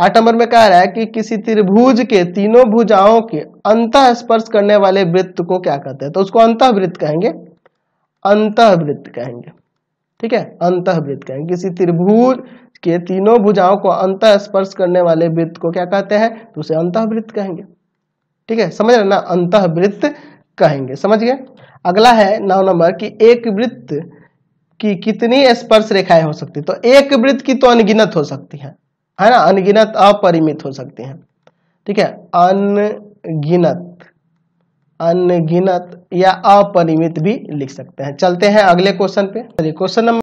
आठ नंबर में कह रहा है कि किसी त्रिभुज के तीनों भुजाओं के अंत स्पर्श करने वाले वृत्त को क्या कहते हैं तो उसको अंत वृत्त कहेंगे अंत वृत्त कहेंगे ठीक है अंत वृत्त कहेंगे किसी त्रिभुज के तीनों भुजाओं को अंत स्पर्श करने वाले वृत्त को क्या कहते हैं तो उसे अंत वृत्त कहेंगे ठीक है समझ रहे ना अंत वृत्त कहेंगे समझ गए अगला है नौ नंबर की एक वृत्त की कितनी स्पर्श रेखाएं हो सकती तो एक वृत्त की तो अनगिनत हो सकती है है ना अनगिनत अपरिमित हो सकते हैं ठीक है अनगिनत अनगिनत या अपरिमित भी लिख सकते हैं चलते हैं अगले क्वेश्चन पे क्वेश्चन नंबर